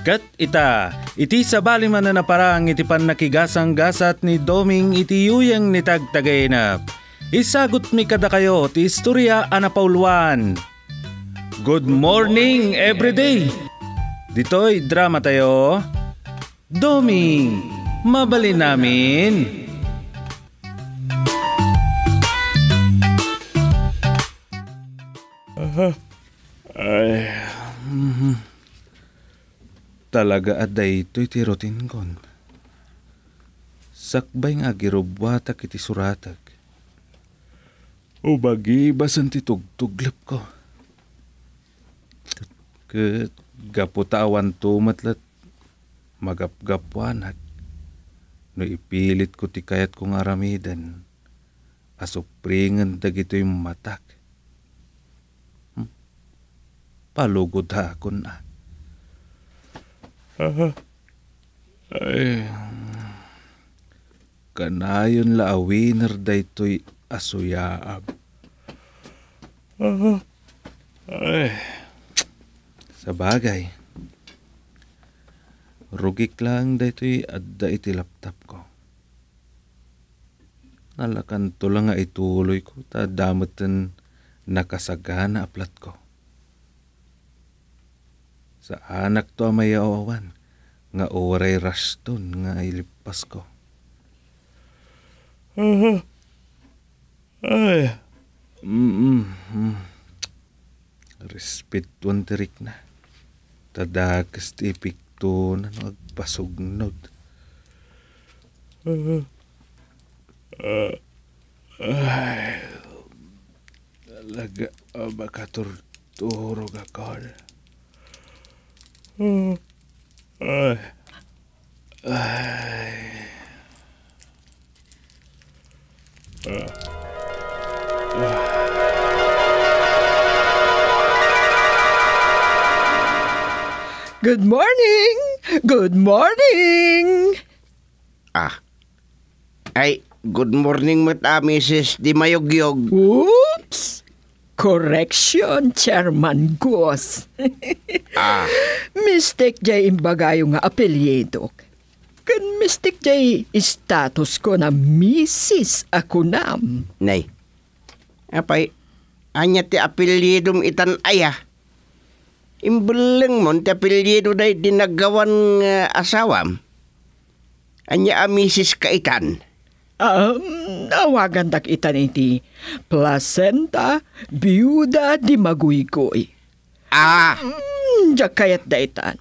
Kat ita, iti sabali man na naparang iti panakigasang gasat ni Doming iti yuyang ni tagtagaynap. Isagot mi kada kayo ti istorya anapauluan. Good morning everyday! Ditoy drama tayo. Doming, mabali namin! Ay, mm-hmm. Talaga at daytoy tirotin kon. Sakbay nga girubwatak iti suratag. Ubagi basan ti tugtuglap ko. Ket gaputawan tumatlat magapgapwanag. No ipilit ko ti kayat kong aramidan. Asupringan dagito'y matak. Hmm? Palugod ha akon ah. Uh, ay, kanayon laawiner daytoy asuyaab. Uh, ay, sa bagay, rugik lang daytoy adda iti laptop ko. Nalakanto lang nga ituloy ko, ta tadamatan nakasagana aplat ko. Sa anak to may awawan, nga oray raston nga ilipas ko. Uh-huh. Ay. Mm-mm. -hmm. Respetuan tirik na. Tadakas ti epekto na nagpasugnod. Uh-huh. ay. Talaga, abakaturturog ah, akal. Uh, ay. Ay. Good morning! Good morning! Ah. Ay, good morning mat, ah, Mrs. Di Mayugyog. Correction, Chairman Gus. ah. Mistake jay imbagayo nga apelyido. Kan mistake jay status ko na Mrs. ako nam. Nay, apay, anya ti apelyidom itan aya. Imbeling mon ti apelyido day dinagawan uh, eh, asawam. Anya amisis ka Kaitan. Um, awagan itan iti placenta biuda di maguygoy. Ah! Mm, Diyak kayat daitan.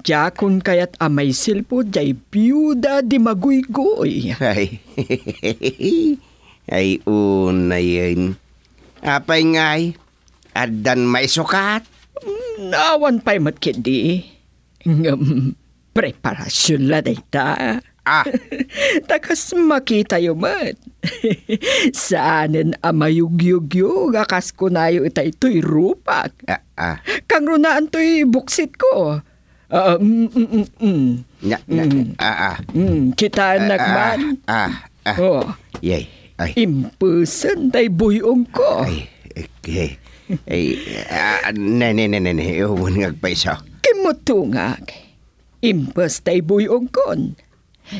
Diyakon kayat amay silpo jay biuda di maguygoy. Ay, ay unay Apay ngay, adan may sukat. Mm, pa'y matkindi. Ngam, preparasyon la dayta. Ah. Takas makitayo man. Saanen amayugyugyug akas ko na yung itay to'y rupak. Ah, ah. Kang runaan to'y buksit ko. Uh, mm, mm, mm, mm. na, na, mm. Ah, ah. Mm, kita ah, ah, nagman. Ah, ah. ah. Oh. Yay. Ay. Impusan tay buyong ko. Ay, okay. Ay, ah, ne, ne, ne, ne, ne. Uwan ngagpaisaw. Kimutungag. Impas tay buyong kon.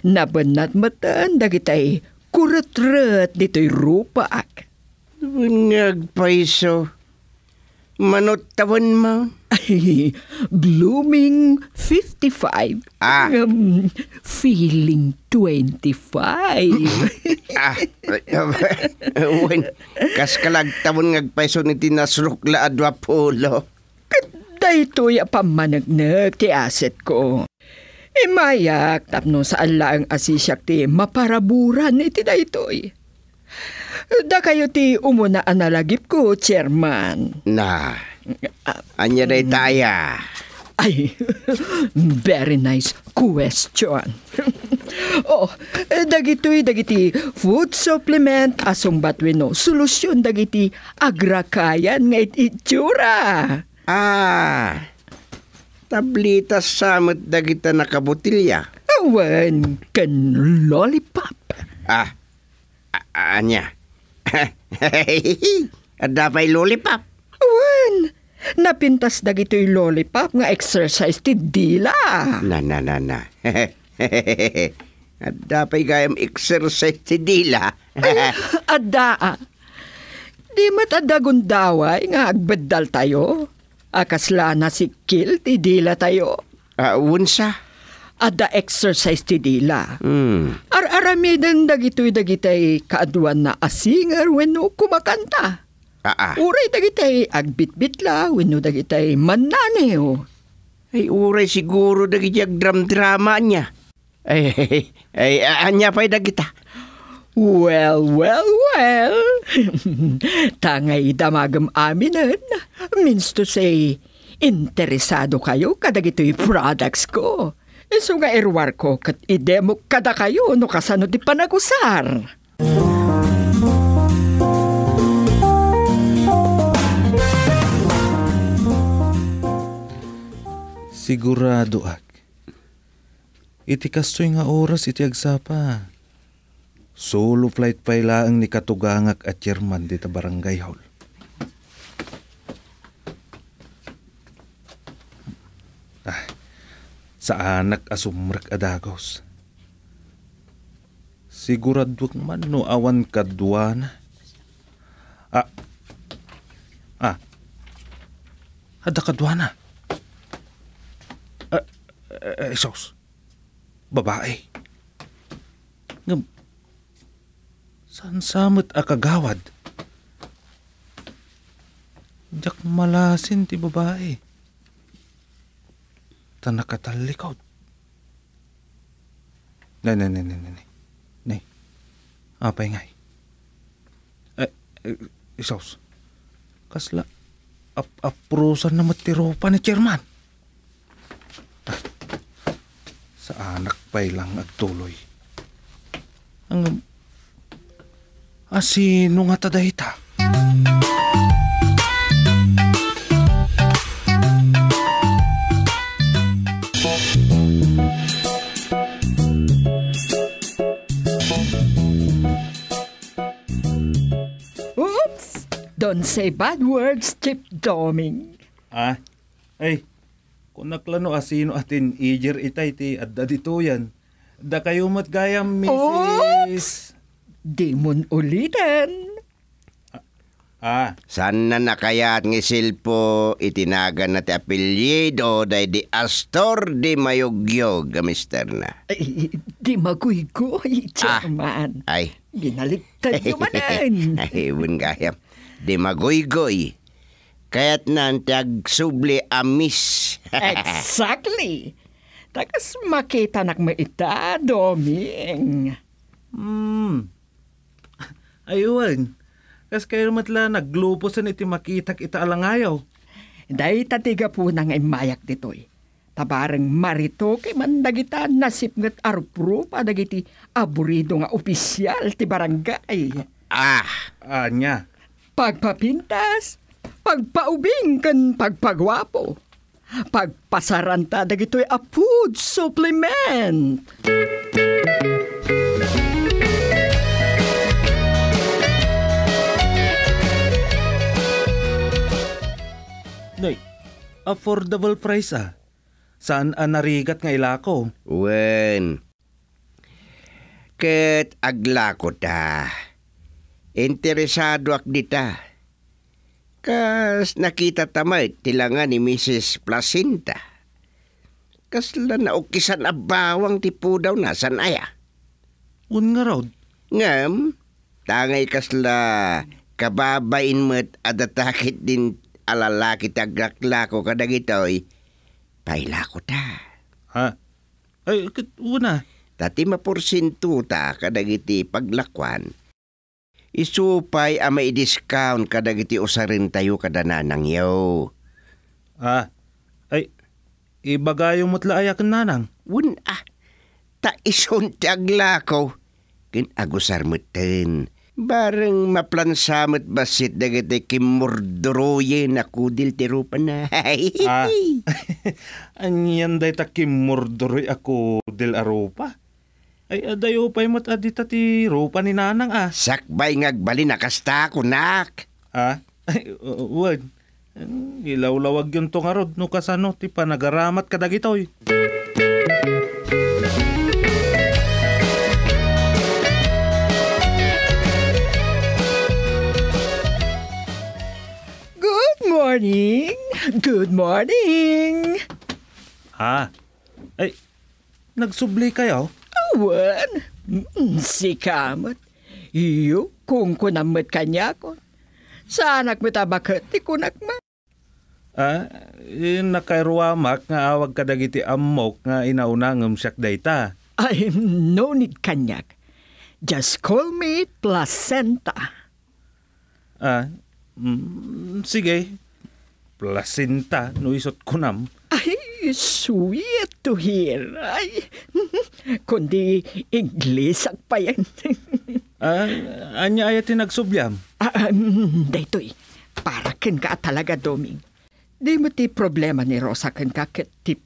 Nabanat mataan dagitay kuratrat dito'y rupaak. Bunyag pa iso. Manot tawan mo. Ay, blooming 55. Ah. Um, feeling 25. ah. Uwin, kas kalag tawon nga paiso ni tinasrok la adwa polo. Kada ito'y apamanagnag ti aset ko. E mayak, tapno sa alla ang asisyak ti maparaburan iti eh, da itoy. Da kayo ti umuna analagip ko, chairman. Na, anya day mm. taya. Ay, very nice question. oh, eh, dagitoy dagiti food supplement asong batwino. Solusyon dagiti agrakayan nga itsura. Ah, tablitas samot dagita nakabutilya. Awan kan lollipop. Ah, anya. anya. Dapay lollipop. Awan, napintas dagito dagito'y lollipop nga exercise ti dila. Na, na, na, na. At dapay gayam exercise ti dila. Ay, adaa. Di daway nga agbadal tayo. Akasla na si Kilt, idila tayo. Uh, ah, unsa? the exercise ti dila. Mm. Ar-aramidin dagito'y dagitay kaaduan na a singer wenno kumakanta. Aa. Ah, ah. Uray dagitay la wenno dagitay mannane Ay uray siguro dagitay agdram-drama niya. Ay, ay, ay, anya pa'y dagita. Well, well, well. Tangay damagam aminan. Means to say, interesado kayo kadag ito'y products ko. So nga erwar ko kat idemo kada kayo no kasano di panagusar. Sigurado ak. Iti kastoy nga oras iti agsapa Solo flight paila ang nikatugangak at chairman dito barangay hall. Ah, sa anak asumrak adagos. Siguradwak man no awan kadwana. Ah, ah, ada kadwana. Ah, eh, eh, eh sos, babae. Ngam, San samot akagawad? Jak malasin ti babae. Tanakatalikod. Nay, nay, nay, nay, nay. Nay. Apay ah, ngay. Eh, eh isaws. Kasla. Ap aprusan na matiropa ni chairman. Ah. Sa anak pa lang agtuloy. Ang Asi nga atadahita. Oops! Don't say bad words, Chip Doming. Ah? Ay, kung naklano asino atin, ijer itay ti adda dito yan. Da kayo matgayam, Mrs. Oops! Demon mon ulitin. Ah. Sana nakayat ng silpo itinagan na ti apelyido day di Astor di Mayugyog, mister na. Ay, di maguy-guy, chairman. Ah, ay. Ginaligtad naman. ay, bun kayam. Di maguy-guy. Kaya't nang tagsubli amis. exactly. Takas makita nak maita, Doming. Hmm. Ayun. Kas kayo matla naglupo sa iti makitak ita alangayaw. Day tatiga po nang imayak ditoy. Tabarang marito kay man dagita nasip ngat arpro pa dagiti aburido nga opisyal ti barangay. Ah, anya. Pagpapintas, pagpaubing kan pagpagwapo. Pagpasaranta dagito'y a food supplement. affordable price ah. Saan ang ah, narigat nga ilako? Wen, ket aglako ta. Interesado ak dita. Kas nakita tamay tilangan ni Mrs. Placinta. Kasla na ukisan abawang ti po daw nasan aya. Un nga raw. Ngam, tangay kasla kababain mo't adatakit din alalaki taglaklako ka dagitoy, eh. paila ko ta. Ha? Ay, kat una. Dati maporsinto ta kadagiti paglakwan. Isupay a may discount kadagiti usarin tayo kadananang yo. Ah, ay, ibagayo mutla ayak nanang. Un ah, ta ison taglako. Kin agusar mutin Barang maplansamot basit dagiti kimurduroyen ako dil tirupan na. ah, anyan day ta kimurduroy ako dil arupa. Ay adayo pa'y mat adita ti rupa ni nanang ah. Sakbay ngagbali nakasta ko nak. Ah, ay, wag. Ilawlawag yun tong arod no kasano ti panagaramat kadagitoy. Eh. morning! Good morning! Ah, ay, nagsubli kayo? Awan, mm, si kamot. Iyo, kung kunamot kanya ah, ko. Sanak mo tabakat, ikunak ma. Ah, eh, nakairuamak nga awag kadagiti amok nga inaunangam siyak dayta. Ay, no need kanyak. Just call me placenta. Ah, Mm, sige. Plasinta, no isot kunam. Ay, sweet to hear. Ay, kundi Inglesak pa yan. ah, anya ay tinagsubyam? Ah, um, ah, daytoy, para kin ka talaga, Doming. Di mo ti problema ni Rosa kin ka ti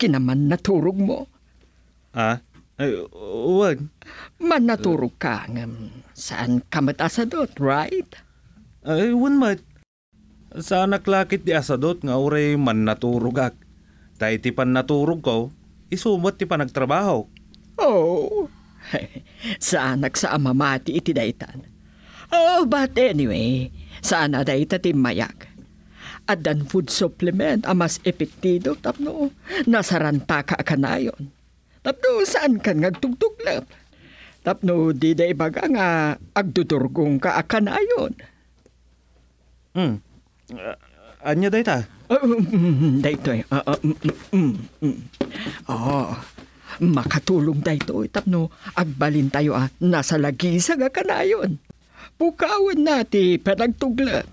kinaman naturog mo. Ah? Ay, wag. Manaturog ka ngam. saan ka matasadot, right? Ay, Aywan mat. Sa naklakit di asadot nga uray man naturugak. Tay ti pan naturog ko, isumat ti panagtrabaho. Oh, sa anak sa amamati iti daytan. Oh, but anyway, sana dayta ti mayak. Adan food supplement ang mas epektido tapno nasaranta ka kanayon. Tapno saan kan ngagtugtuglap? Tapno di da ibaga nga agdudurgong ka kanayon. Mm. Uh, anya dayta? daytoy. Eh. Uh, uh, mm, mm, mm. Oh, makatulong daytoy eh, tapno agbalin tayo ah nasa lagisa nga ah, kanayon. Pukawan nati panagtuglab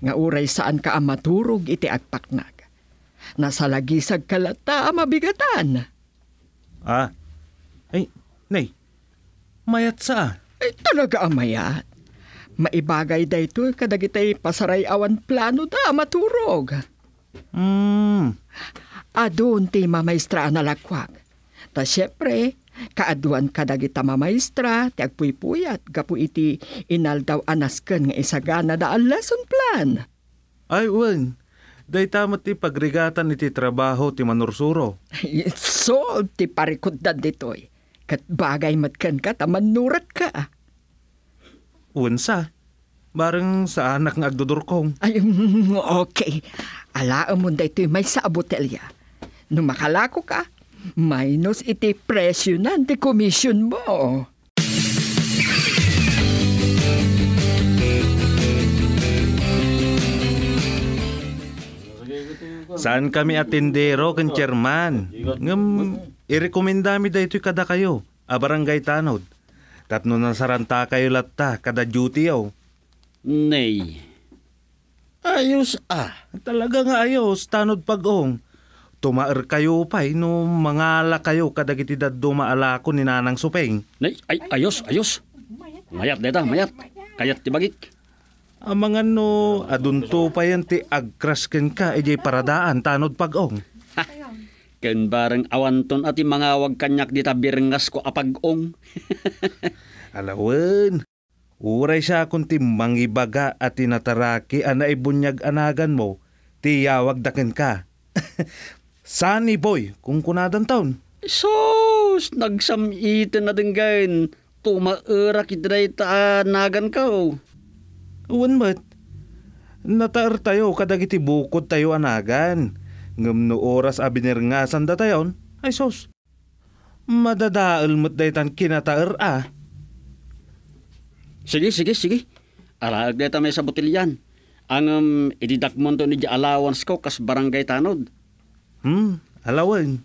nga uray saan ka amaturog ah, iti agpaknag. Nasa lagisag kalata ah, mabigatan. Ah, ay, nay, mayat sa? Ay, talaga amayat. Maibagay daytoy kadagitay pasaray awan plano da maturog. Mm. Adun ti mamaistra analakwag. Ta syempre, kaaduan kadagita mamaistra, ti agpuy-puyat, gapu iti inal daw anasken nga isagana da ang lesson plan. Ay, wen, day tama ti pagrigatan iti trabaho ti manursuro. so, ti parikod da ditoy. Kat bagay matkan ka, tamanurat ka unsa. Barang sa anak nga agdudurkong. Ay, mm, okay. Alaan mo daytoy may sa abotelya. Nung makalako ka, minus iti presyo na ti commission mo. Saan kami atendero kan chairman? Ngam, irekomenda mi daytoy kada kayo. A Tanod. Katno na saranta kayo latta, kada duty yaw. Oh. Nay. Ayos ah, talaga nga ayos, tanod pagong. Tumaer kayo pa, no mangala kayo kada gitidad dumaala ko ni Nanang Supeng. Nay, ay, ayos, ayos. Mayat, deta, mayat. Kayat tibagik. Ang ah, mga adunto pa yan ti agkrasken ka, ejay paradaan, tanod pagong. Ha, Ken barang awanton at wag kanyak dita birngas ko apagong. Alawen, uray siya kung timbang ibaga at tinataraki ana ibunyag anagan mo, ti yawag dakin ka. Sani boy, kung kunadan taon. Sos, nagsamitin na din gayon. Tumaera kitray taanagan ka o. Oh. Uwan ba't? Nataar tayo kadagiti bukod tayo anagan Ngam no oras abiner nga san datayon, ay sos. Madadaal mo't daytan kinataer ah. Sige, sige, sige. Araag dayta may sa butilyan. Ang um, ididakmon to ni allowance ko kas barangay tanod. Hmm, alawan.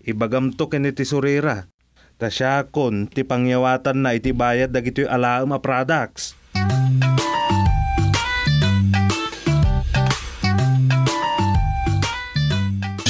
Ibagam to kiniti surira. Ta siya kon ti pangyawatan na itibayad dagito'y alaam a products.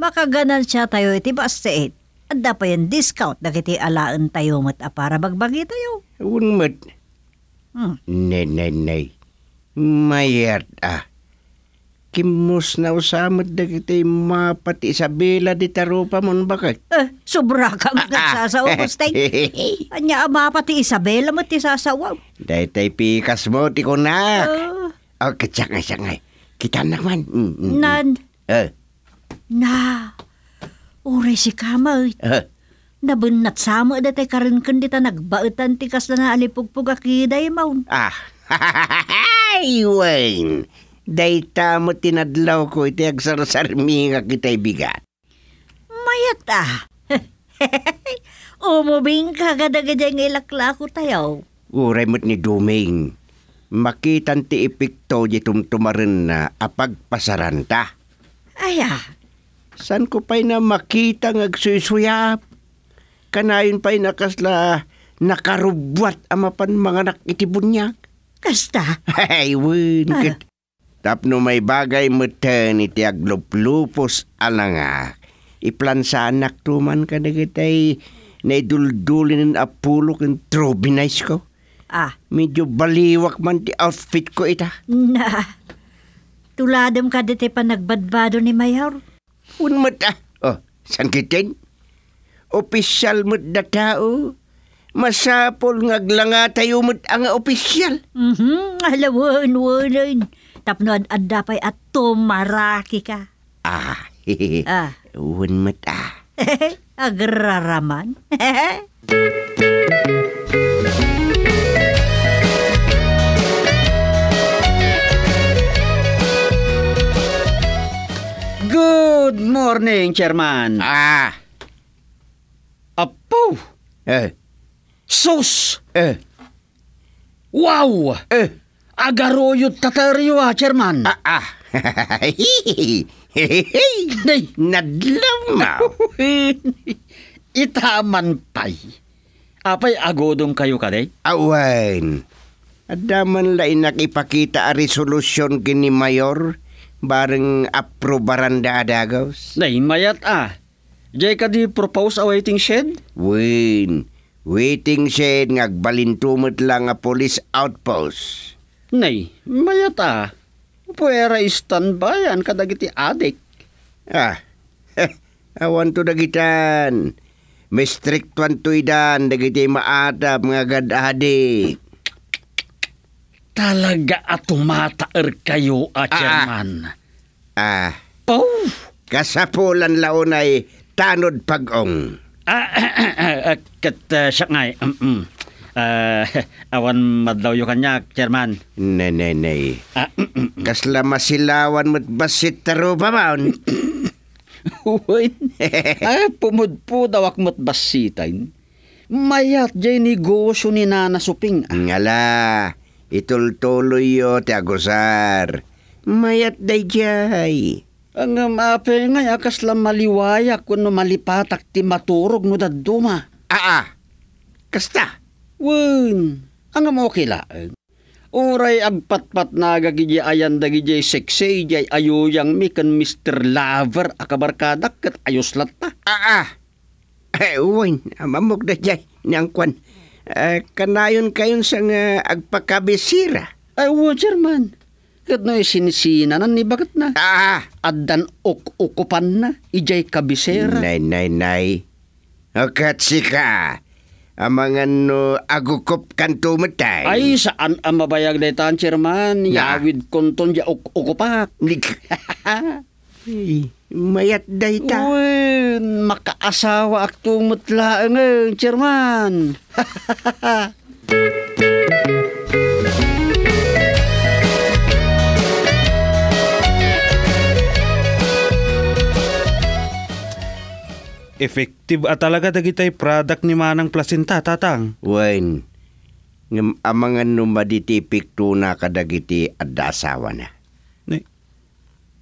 Makaganan siya tayo eh, iti basit. At dapat discount dagiti alaan tayo mat ah, para bagbagi tayo. Unmat. Hmm. Nay, nay, nay. Mayat ah. Kimus na usamad dagiti mapati sa bela di tarupa mon bakit? Eh, sobra ka magsasawa ah, ah. ko, Stay. Anya, mapati Isabela mo ti sasawa. Dahil tayo pikas mo, tikunak. Uh, oh, katsangay-sangay. Kita naman. Mm, mm, mm. Nan. Eh. Na, ure si kama Nabunat sama tay karin kundi ta nagbautan tikas na naalipugpug akiday maun. Ah, hay, Wayne. Day tamo tinadlaw ko iti agsarsarmi nga kita'y bigat. Mayat ah. Umubing ka gadagadya ng ilakla ko tayo. Uray mo't ni Duming. Makitan ti ipikto di tumtumarin na apagpasaranta. Aya, San ko pa'y na makita ng agsusuyap. Kanayon pa'y nakasla nakarubwat amapan mga nakitibon Kasta? Ay, win. Ah. Tapno may bagay mo iti agluplupos alanga. Iplan sa anak tuman ka na kitay na iduldulin ng apulok ng trobinize ko. Ah. Medyo baliwak man ti outfit ko ita. Na. Tuladam ka dito pa nagbadbado ni Mayor. Un mo ta. Oh, san kitin? Opisyal mo da tao. Masapol ngaglanga tayo mo ang opisyal. Mm-hmm. Alawan, wanan. Ano. Tapno adda pa'y at tumaraki ka. Ah, hehehe. Ah. Un mo ta. Agraraman. Good morning, Chairman. Ah. Apo! Eh. Sus! Eh. Wow! Eh. Agaroyod tataryo ah, Chairman. Ah, ah. Nay, nadlamaw. Itaman pay. Apay agodong kayo ka, kaday? Awain. Adaman la nakipakita a resolusyon kini Mayor bareng aprobaran da adagaws. Day, mayat ah. Jay ka di propose a waiting shed? Win. Waiting shed ngagbalintumot lang a police outpost. Nay, mayat ah. Pwera standby an kadagiti adik. Ah, awan to dagitan. May strict tuan tuidan dagiti maatap nga gad adik talaga atumataer kayo, a ah, ah, ah. chairman. Ah. ah. Pow! Kasapulan launay, tanod pagong. Ah, ah, ah, ah, kat uh, um, um. Uh, awan madlaw yung kanya, chairman. Ne, ne, ne. Ah, mm, mm, mm. Kasla masilawan mo't basit taro pa maon. Uy, ay pumudpo daw akmat basitain. Mayat jay negosyo ni Nana Suping. Ngala, Itultuloy yo ti agusar. Mayat dayjay. Ang maape um, nga yakas lang maliwaya kuno malipatak ti maturog no daduma. Aa, ah, ah. kasta. Wen, ang mo kilaan. Uray agpatpat na gagidya ayan dagidya seksay jay ayuyang mi kan Mr. Lover akabarkadak kat ayos lat Aa, ah, eh, uwin, mamog da jay, niyang kwan, Uh, kanayon kayon sa nga agpakabisira. Ay, wo, German. Kat sinisina sinisinanan ni bagat na. Ah! Addan ok-okupan na. Ijay kabisera. Nay, nay, nay. O katsika. Amangan no agukop kan tumatay. Ay, saan ang mabayag na itaan, Chairman? Yawid konton ya ok-okupak. Nik. Mayat day ta. Uy, makaasawa aktong tumutla ng eh, chairman. Effective at talaga dagitay product ni Manang Placenta, tatang. Wain, ang mga numaditi pikto na kadagiti at dasawa na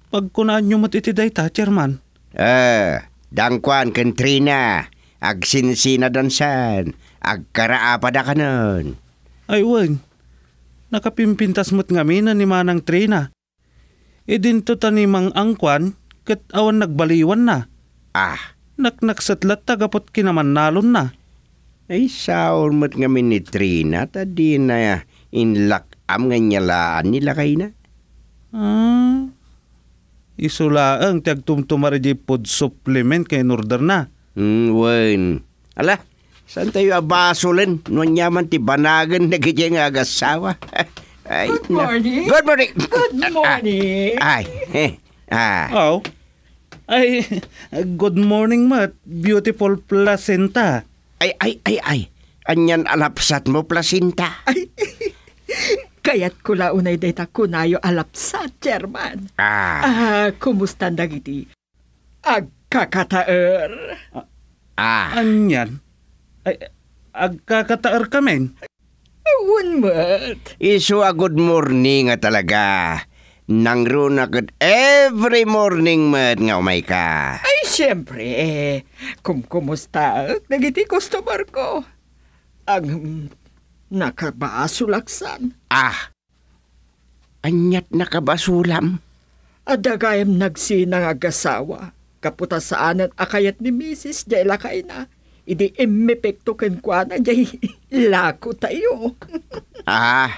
pagkunaan nyo matitiday ta, chairman. Eh, dangkwan kentrina, agsinsina dansan, agkaraapa da kanon. Ay, wag. Nakapimpintas mo't ngamina ni Manang Trina. Idinto e tanimang angkwan, kat awan nagbaliwan na. Ah. Naknaksatlat tagapot kinaman nalon na. Ay, saon mo't ngamin ni Trina, tadi na inlak am nga nyalaan nila na. Ah, isulaang tiag tumtumari di pod supplement kay order na. Mm, wain. Ala, saan tayo abasolin? Noon yaman ti banagan na kiti nga agasawa. Ay, Good morning. Good morning. Good morning. Ay, eh, ah. Oh. Ay, good morning, Mat. Beautiful placenta. Ay, ay, ay, ay. Anyan alapsat mo, placenta. Ay, Kaya't kula unay data kunayo alapsat, Chairman. Ah. Ah, kumusta dagiti? Agkakataer. Ah. ah. Anyan? Ay, agkakataer kamen? Awan mat. Iso a good morning nga talaga. Nangrun agad every morning mat nga umay ka. Ay, siyempre. kum kumusta? Nagiti customer ko. Ang Nakabasulaksan. Ah, anyat nakabasulam. Adagayam nagsinang agasawa. Kaputa saanan akayat ni misis jay lakay na. Idi imepekto kenkwana jay lako tayo. ah,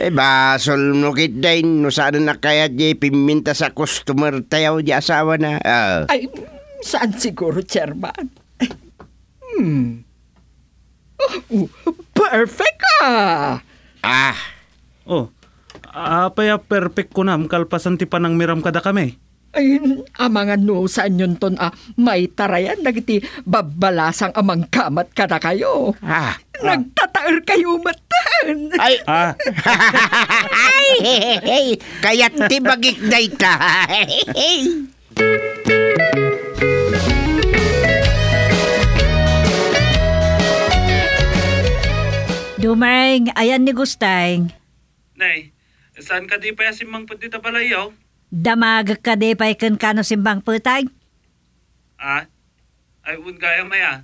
eh basol no kidain no saan na kaya jay piminta sa customer tayo di asawa na. Uh. Ay, saan siguro chairman? Hmm. Oh, oh perfect ka! Ah! Oh, apaya perfect ko na, mkalpasan ti panang miram kada kami. Ay, amangan no sa inyon ton, ah, may tarayan nagiti babalasang amang kamat kada kayo. Ah, ah. Nagtataer kayo matan. Ay, ah. ay, hey, hey, hey. kaya't tibagik day ka. Dumang, ayan ni Gustang. Nay, saan ka di pa simbang po dito pala yaw? Damag ka di pa ikan kano simbang putay? Ah? Ay, un kaya maya.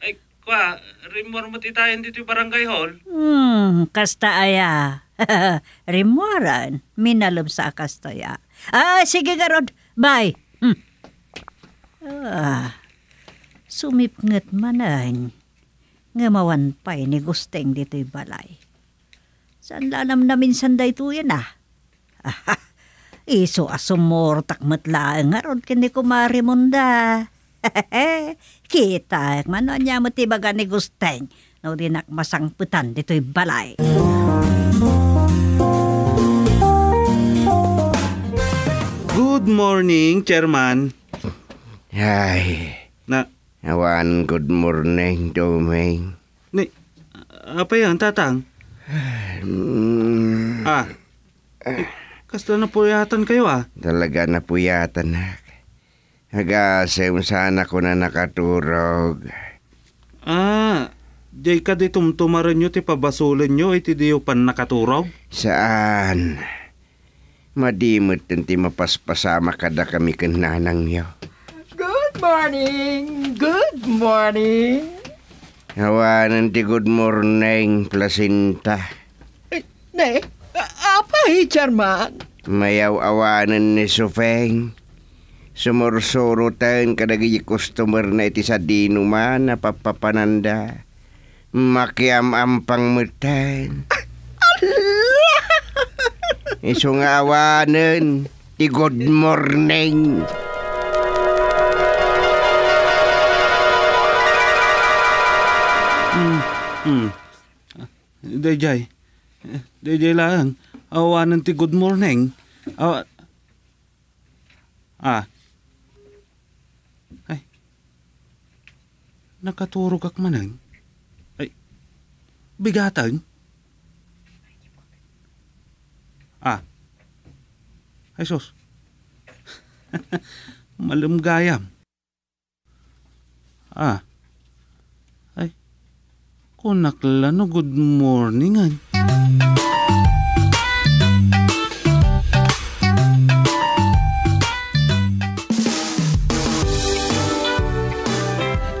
Ay, kwa, rimor mo ti tayo dito barangay hall? Hmm, kasta aya. Rimuaran, minalom sa kasta ya. Ah, sige garod, bye. Hmm. Ah, sumipngat manan. Nga mawanpay ni Gusteng dito'y balay. Saan lanam na minsan day tuyan ah? Iso asumor takmatlaang aron kini kumari munda. Kita, mano niya mo tibaga ni Gusteng no dinak masangputan dito'y balay. Good morning, Chairman. Ay. Na, Awan, good morning, Doming. Ni, apa yan, tatang? Mm. Ah, eh, kasta na puyatan kayo ah. Talaga na puyatan, nak. Nag-asim sana ko na nakaturog. Ah, Diyay ka di tumtumaran nyo ti pabasulin nyo iti diyo pan nakaturog? Saan? Madimot ti mapaspasama kada kami kananang nyo. Good morning! Good morning! Hawanan ti good morning, Plasinta. Eh, ne, apa hi, eh, Charman? Mayaw awanan ni Sufeng. Sumursuro tayo kadagi customer na iti sa dinuma na papapananda. Makiam ampang mutan. Ah, Allah! nga awanan. Ti good morning. Hmm. Dejay. Dayjay lang. Awanan ti good morning. Aw ah. Ay. Nakaturo kak manang. Ay. Bigatan. Ah. Ay sos. Malumgayam. Ah. Kunakla no good morningan.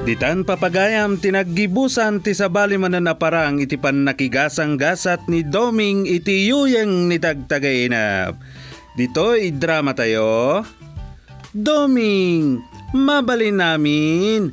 Ditan papagayam tinaggibusan ti sabali mananaparang iti pannakigasang gasat ni Doming iti yuyeng ni tagtagainap. Dito idrama tayo. Doming, mabali namin,